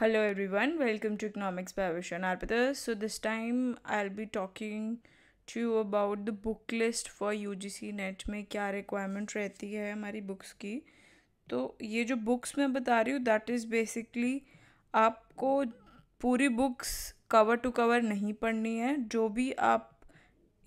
Hello everyone, welcome to Economics by Vishan Arpita. So this time I'll be talking to you about the book list for UGC NET में क्या requirement रहती है हमारी books की तो ये जो books मैं बता रही हूँ that is basically आपको पूरी books cover to cover नहीं पढ़नी है जो भी आप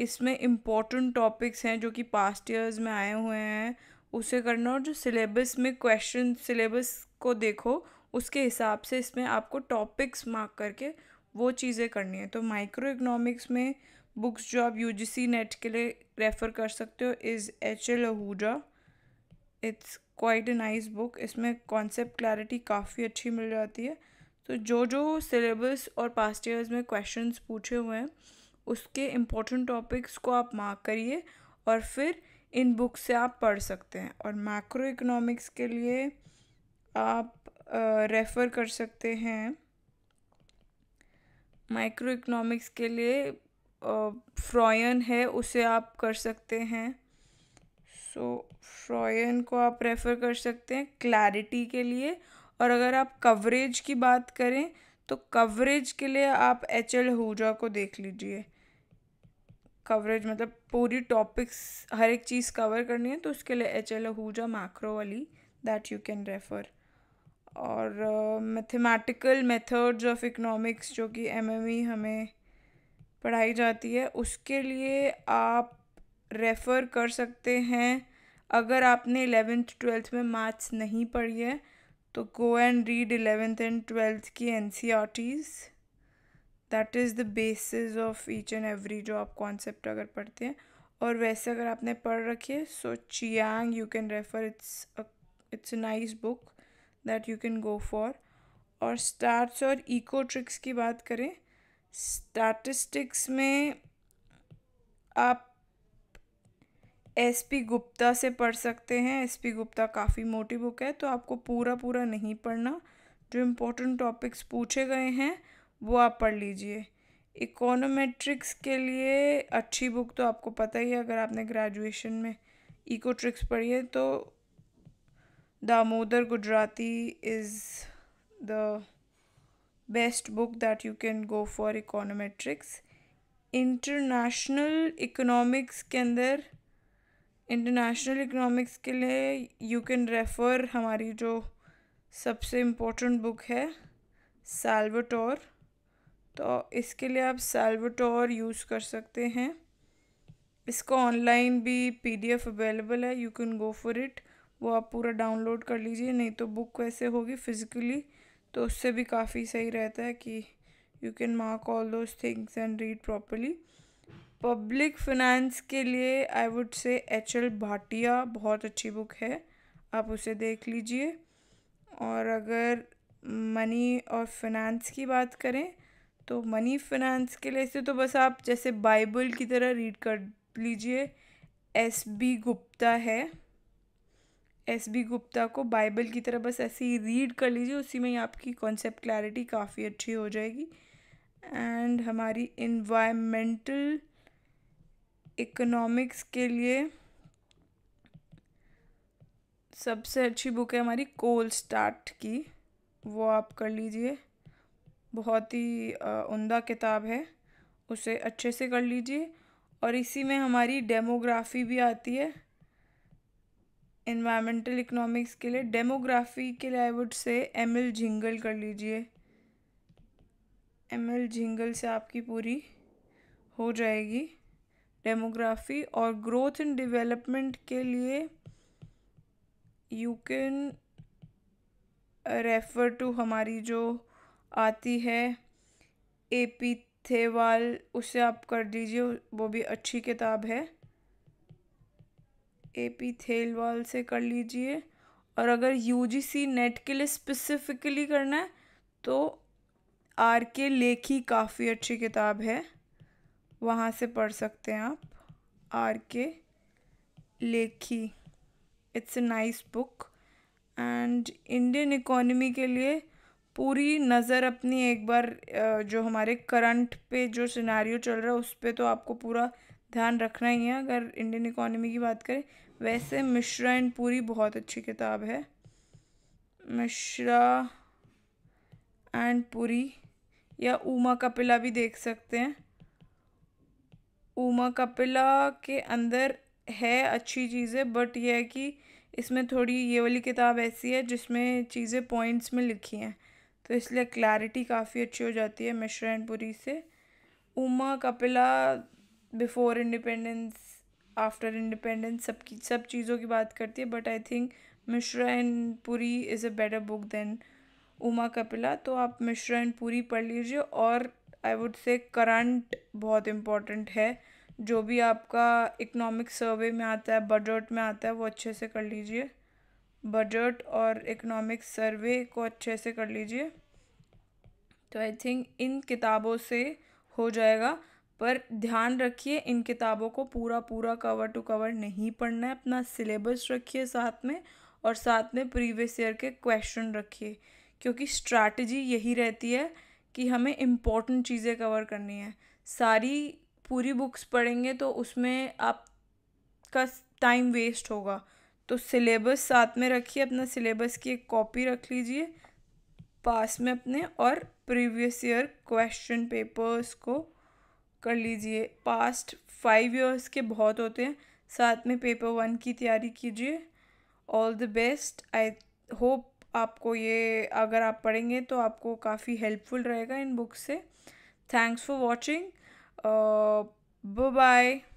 इसमें इम्पोर्टेंट टॉपिक्स हैं जो कि पास्ट ईयर्स में आए हुए हैं उसे करना और जो सिलेबस में क्वेश्चन सिलेबस को देखो उसके हिसाब से इसमें आपको टॉपिक्स मार्क करके वो चीज़ें करनी है तो माइक्रो इकनॉमिक्स में बुक्स जो आप यू नेट के लिए रेफ़र कर सकते हो is H L Ahuja it's quite a nice book इसमें कॉन्सेप्ट क्लैरिटी काफ़ी अच्छी मिल जाती है तो जो जो सिलेबस और पास्ट ईयर्स में क्वेश्चंस पूछे हुए हैं उसके इम्पोर्टेंट टॉपिक्स को आप मार्क करिए और फिर इन बुक से आप पढ़ सकते हैं और मैक्रो इकोनॉमिक्स के लिए आप रेफ़र कर सकते हैं माइक्रो इकोनॉमिक्स के लिए फ्रॉयन है उसे आप कर सकते हैं सो so, फ्रॉयन को आप रेफ़र कर सकते हैं क्लैरिटी के लिए और अगर आप कवरेज की बात करें तो कवरेज के लिए आप एच एल हुजा को देख लीजिए कवरेज मतलब पूरी टॉपिक्स हर एक चीज़ कवर करनी है तो उसके लिए एच एल हुजा मैक्रो वाली दैट यू कैन रेफ़र और मैथमेटिकल मेथड्स ऑफ इकोनॉमिक्स जो कि एमएमई e हमें पढ़ाई जाती है उसके लिए आप रेफ़र कर सकते हैं अगर आपने एलेवेंथ ट्वेल्थ में मैथ्स नहीं पढ़ी है तो go and read eleventh and twelfth की N C R Ts that is the basis of each and every जो आप कॉन्सेप्ट अगर पढ़ते हैं और वैसे अगर आपने पढ़ रखी है so Chiang you can refer it's it's a nice book that you can go for और स्टार्ट और इको ट्रिक्स की बात करें स्टैटिस्टिक्स में आप एस पी गुप्ता से पढ़ सकते हैं एस पी गुप्ता काफ़ी मोटी बुक है तो आपको पूरा पूरा नहीं पढ़ना जो इम्पोर्टेंट टॉपिक्स पूछे गए हैं वो आप पढ़ लीजिए इकोनोमेट्रिक्स के लिए अच्छी बुक तो आपको पता ही है अगर आपने ग्रेजुएशन में इको ट्रिक्स पढ़ी है तो Damodar Gujarati is the best book that you can go for econometrics international economics के अंदर इंटरनेशनल इकोनॉमिक्स के लिए यू कैन रेफ़र हमारी जो सबसे इम्पोर्टेंट बुक है सेल्वटोर तो इसके लिए आप सैल्वटोर यूज़ कर सकते हैं इसको ऑनलाइन भी पीडीएफ अवेलेबल है you can go for it वो आप पूरा डाउनलोड कर लीजिए नहीं तो बुक वैसे होगी फिज़िकली तो उससे भी काफ़ी सही रहता है कि you can mark all those things and read properly public finance के लिए I would say H L Bhatia बहुत अच्छी बुक है आप उसे देख लीजिए और अगर मनी और फिनेंस की बात करें तो मनी फिनेंस के लिए से तो बस आप जैसे बाइबल की तरह रीड कर लीजिए एस बी गुप्ता है एस बी गुप्ता को बाइबल की तरह बस ऐसे ही रीड कर लीजिए उसी में ही आपकी कॉन्सेप्ट क्लैरिटी काफ़ी अच्छी हो जाएगी एंड हमारी इन्वायरमेंटल इकोनॉमिक्स के लिए सबसे अच्छी बुक है हमारी कोल स्टार्ट की वो आप कर लीजिए बहुत ही उमदा किताब है उसे अच्छे से कर लीजिए और इसी में हमारी डेमोग्राफी भी आती है इन्वायरमेंटल इकोनॉमिक्स के लिए डेमोग्राफी के लिए I would say M L Jhingan कर लीजिए एम एल झिंगल से आपकी पूरी हो जाएगी डेमोग्राफी और ग्रोथ एंड डेवलपमेंट के लिए यू कैन रेफ़र टू हमारी जो आती है ए पी थेवाल उसे आप कर दीजिए वो भी अच्छी किताब है एपीथेल वाल से कर लीजिए और अगर यूजीसी नेट के लिए स्पेसिफिकली करना है तो आर के लेखी काफ़ी अच्छी किताब है वहाँ से पढ़ सकते हैं आप R K Lekhi it's a nice book and Indian economy के लिए पूरी नज़र अपनी एक बार जो हमारे करंट पे जो सिनेरियो चल रहा है उस पर तो आपको पूरा ध्यान रखना ही है अगर इंडियन इकोनॉमी की बात करें वैसे मिश्रा एंड पूरी बहुत अच्छी किताब है मिश्रा एंड पूरी या उमा कपिला भी देख सकते हैं उमा कपिला के अंदर है अच्छी चीज़ें बट यह है कि इसमें थोड़ी ये वाली किताब ऐसी है जिसमें चीज़ें पॉइंट्स में लिखी हैं तो इसलिए क्लैरिटी काफ़ी अच्छी हो जाती है मिश्रा एंड पुरी से Uma Kapila before independence after independence सब की सब चीज़ों की बात करती है but I think Mishra and Puri is a better book than Uma Kapila तो आप मिश्रा एंड पुरी पढ़ लीजिए और आई वुड से करंट बहुत इम्पॉर्टेंट है जो भी आपका इकोनॉमिक सर्वे में आता है बजट में आता है वो अच्छे से कर लीजिए बजट और इकोनॉमिक सर्वे को अच्छे से कर लीजिए तो आई थिंक इन किताबों से हो जाएगा पर ध्यान रखिए इन किताबों को पूरा पूरा कवर टू कवर नहीं पढ़ना है अपना सिलेबस रखिए साथ में और साथ में प्रीवियस ईयर के क्वेश्चन रखिए क्योंकि स्ट्रैटेजी यही रहती है कि हमें इम्पोर्टेंट चीज़ें कवर करनी है सारी पूरी बुक्स पढ़ेंगे तो उसमें आपका टाइम वेस्ट होगा तो सिलेबस साथ में रखिए अपना सिलेबस की एक कॉपी रख लीजिए पास में अपने और प्रीवियस ईयर क्वेश्चन पेपर्स को कर लीजिए पास्ट फाइव ईयर्स के बहुत होते हैं साथ में पेपर वन की तैयारी कीजिए all the best I hope आपको ये अगर आप पढ़ेंगे तो आपको काफ़ी हेल्पफुल रहेगा इन बुक्स से थैंक्स फॉर वॉचिंग बाय